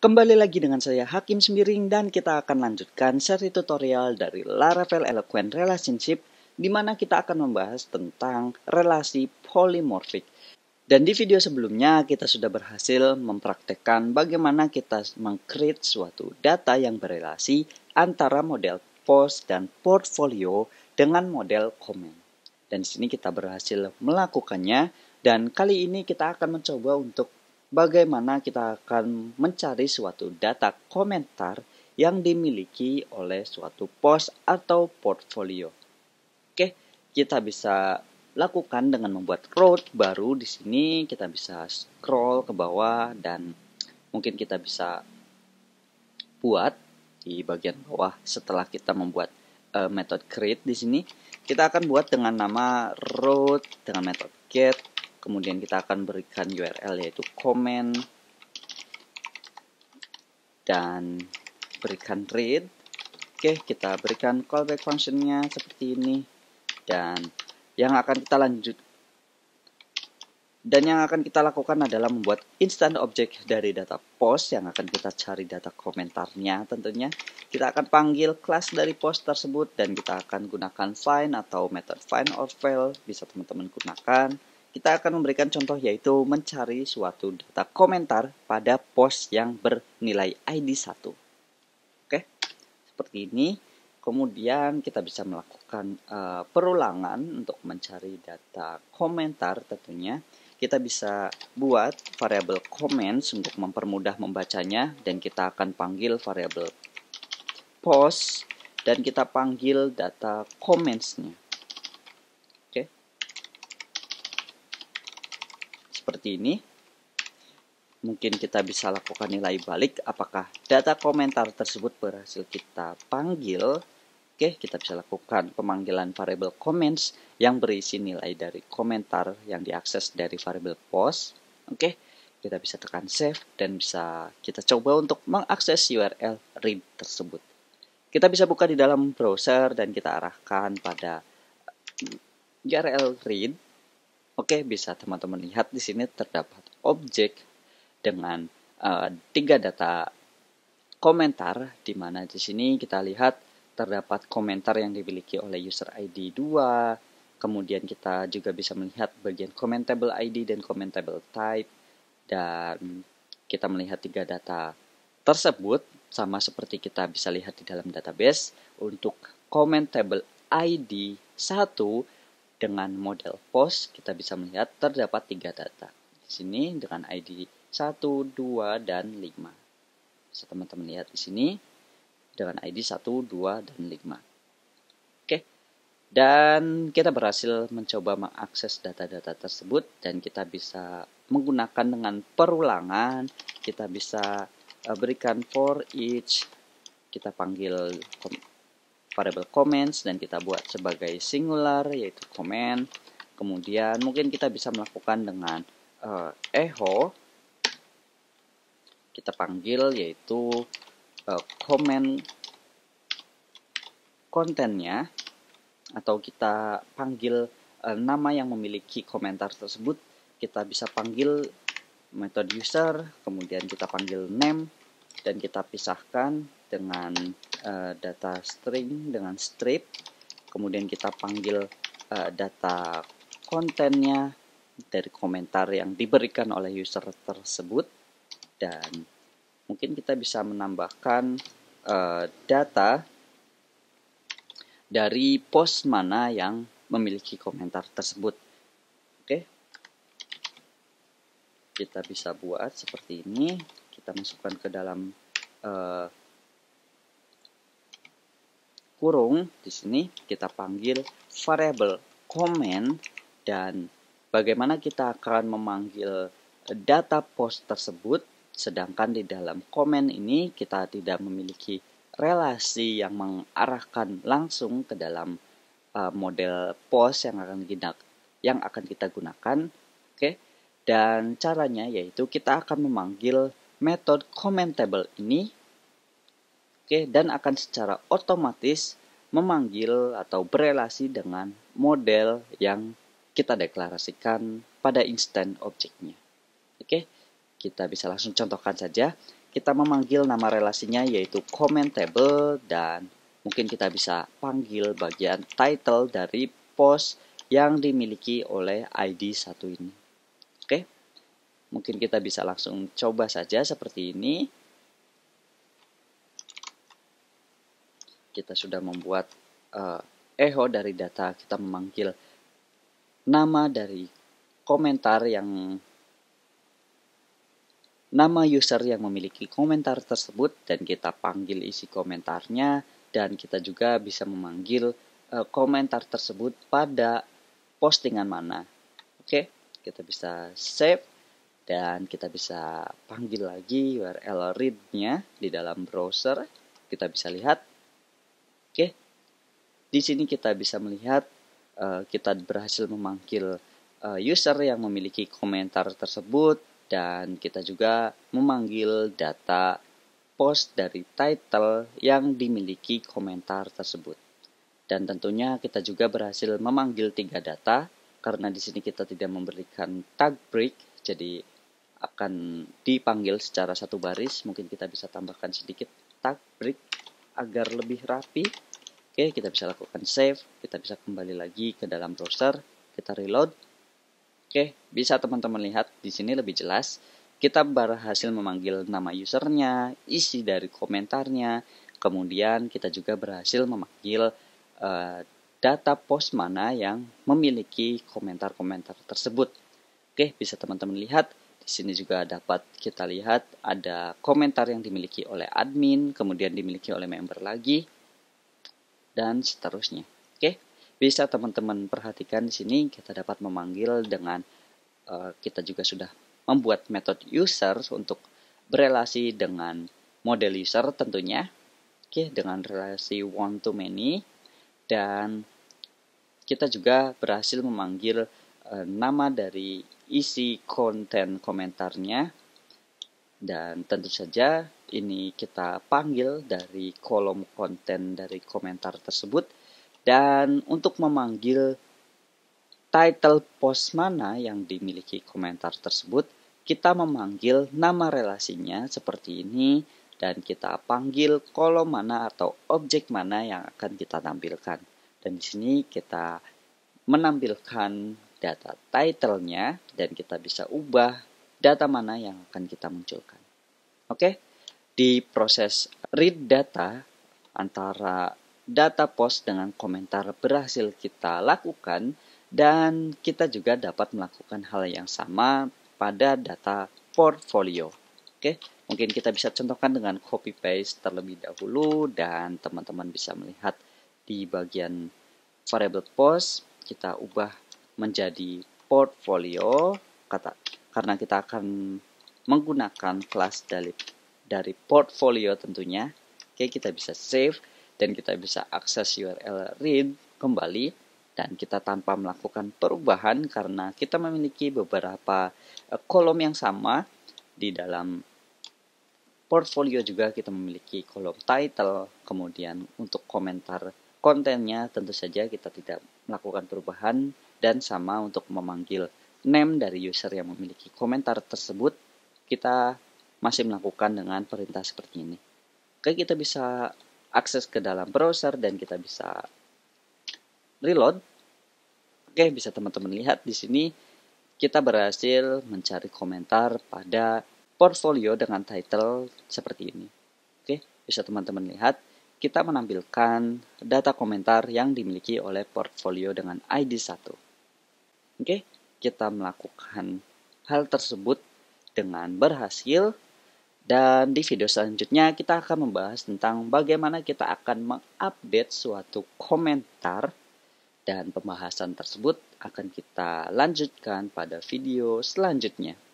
Kembali lagi dengan saya Hakim Sembiring dan kita akan lanjutkan seri tutorial dari Laravel Eloquent Relationship di mana kita akan membahas tentang relasi polimorfik. Dan di video sebelumnya kita sudah berhasil mempraktekkan bagaimana kita mengcreate suatu data yang berelasi antara model post dan portfolio dengan model komen. Dan di sini kita berhasil melakukannya dan kali ini kita akan mencoba untuk bagaimana kita akan mencari suatu data komentar yang dimiliki oleh suatu post atau portfolio. Oke, kita bisa lakukan dengan membuat road baru di sini kita bisa scroll ke bawah dan mungkin kita bisa buat di bagian bawah setelah kita membuat uh, eh, metode create di sini kita akan buat dengan nama road dengan metode get kemudian kita akan berikan URL yaitu comment dan berikan read oke kita berikan callback functionnya seperti ini dan yang akan kita lanjut dan yang akan kita lakukan adalah membuat instant object dari data post yang akan kita cari data komentarnya tentunya. Kita akan panggil kelas dari post tersebut dan kita akan gunakan find atau method find or fail bisa teman-teman gunakan kita akan memberikan contoh yaitu mencari suatu data komentar pada post yang bernilai ID 1. Oke, seperti ini. Kemudian kita bisa melakukan uh, perulangan untuk mencari data komentar tentunya. Kita bisa buat variabel comments untuk mempermudah membacanya dan kita akan panggil variabel post dan kita panggil data comments-nya. seperti ini, mungkin kita bisa lakukan nilai balik apakah data komentar tersebut berhasil kita panggil. Oke, kita bisa lakukan pemanggilan variable comments yang berisi nilai dari komentar yang diakses dari variable post. Oke, kita bisa tekan save dan bisa kita coba untuk mengakses URL read tersebut. Kita bisa buka di dalam browser dan kita arahkan pada URL read Oke, bisa teman-teman lihat di sini terdapat objek dengan uh, tiga data komentar di mana di sini kita lihat terdapat komentar yang dimiliki oleh user ID 2. Kemudian kita juga bisa melihat bagian commentable ID dan commentable type dan kita melihat tiga data tersebut sama seperti kita bisa lihat di dalam database untuk commentable ID 1 dengan model POS kita bisa melihat terdapat tiga data. Di sini dengan ID 1, 2, dan 5. Bisa teman-teman lihat di sini dengan ID 1, 2, dan 5. Oke, dan kita berhasil mencoba mengakses data-data tersebut dan kita bisa menggunakan dengan perulangan, kita bisa eh, berikan for each, kita panggil variable comments dan kita buat sebagai singular yaitu comment. Kemudian mungkin kita bisa melakukan dengan uh, echo kita panggil yaitu uh, eh, comment kontennya atau kita panggil uh, nama yang memiliki komentar tersebut kita bisa panggil metode user kemudian kita panggil name dan kita pisahkan dengan uh, data string dengan strip kemudian kita panggil uh, data kontennya dari komentar yang diberikan oleh user tersebut dan mungkin kita bisa menambahkan uh, data dari post mana yang memiliki komentar tersebut oke okay. kita bisa buat seperti ini kita masukkan ke dalam uh, kurung di sini kita panggil variable comment dan bagaimana kita akan memanggil data post tersebut sedangkan di dalam komen ini kita tidak memiliki relasi yang mengarahkan langsung ke dalam uh, model post yang akan kita yang akan kita gunakan oke okay? dan caranya yaitu kita akan memanggil metode commentable ini oke dan akan secara otomatis memanggil atau berelasi dengan model yang kita deklarasikan pada instant objeknya. Oke, kita bisa langsung contohkan saja. Kita memanggil nama relasinya yaitu commentable dan mungkin kita bisa panggil bagian title dari post yang dimiliki oleh ID satu ini. Mungkin kita bisa langsung coba saja seperti ini. Kita sudah membuat uh, echo dari data kita memanggil nama dari komentar yang nama user yang memiliki komentar tersebut dan kita panggil isi komentarnya dan kita juga bisa memanggil uh, komentar tersebut pada postingan mana. Oke, kita bisa save dan kita bisa panggil lagi URL readnya di dalam browser. Kita bisa lihat. Oke. Di sini kita bisa melihat eh, kita berhasil memanggil eh, user yang memiliki komentar tersebut dan kita juga memanggil data post dari title yang dimiliki komentar tersebut. Dan tentunya kita juga berhasil memanggil tiga data karena di sini kita tidak memberikan tag break, jadi akan dipanggil secara satu baris. Mungkin kita bisa tambahkan sedikit break agar lebih rapi. Oke, kita bisa lakukan save, kita bisa kembali lagi ke dalam browser, kita reload. Oke, bisa teman-teman lihat di sini lebih jelas. Kita berhasil memanggil nama usernya, isi dari komentarnya, kemudian kita juga berhasil memanggil uh, data post mana yang memiliki komentar-komentar tersebut. Oke, bisa teman-teman lihat di sini juga dapat kita lihat ada komentar yang dimiliki oleh admin, kemudian dimiliki oleh member lagi, dan seterusnya. Oke, bisa teman-teman perhatikan di sini kita dapat memanggil dengan uh, kita juga sudah membuat metode user untuk berelasi dengan model user tentunya. Oke, dengan relasi one to many dan kita juga berhasil memanggil uh, nama dari isi konten komentarnya. Dan tentu saja ini kita panggil dari kolom konten dari komentar tersebut. Dan untuk memanggil title post mana yang dimiliki komentar tersebut, kita memanggil nama relasinya seperti ini dan kita panggil kolom mana atau objek mana yang akan kita tampilkan. Dan di sini kita menampilkan data title-nya dan kita bisa ubah data mana yang akan kita munculkan. Oke, di proses read data antara data post dengan komentar berhasil kita lakukan dan kita juga dapat melakukan hal yang sama pada data portfolio. Oke, mungkin kita bisa contohkan dengan copy paste terlebih dahulu dan teman-teman bisa melihat di bagian variable post kita ubah menjadi portfolio kata karena kita akan menggunakan kelas dari dari portfolio tentunya. Oke, kita bisa save dan kita bisa akses URL read kembali dan kita tanpa melakukan perubahan karena kita memiliki beberapa eh, kolom yang sama di dalam portfolio juga kita memiliki kolom title, kemudian untuk komentar kontennya tentu saja kita tidak melakukan perubahan dan sama untuk memanggil name dari user yang memiliki komentar tersebut kita masih melakukan dengan perintah seperti ini. Oke, kita bisa akses ke dalam browser dan kita bisa reload. Oke, bisa teman-teman lihat di sini kita berhasil mencari komentar pada portfolio dengan title seperti ini. Oke, bisa teman-teman lihat kita menampilkan data komentar yang dimiliki oleh portfolio dengan ID 1. Oke, kita melakukan hal tersebut dengan berhasil dan di video selanjutnya kita akan membahas tentang bagaimana kita akan mengupdate suatu komentar dan pembahasan tersebut akan kita lanjutkan pada video selanjutnya.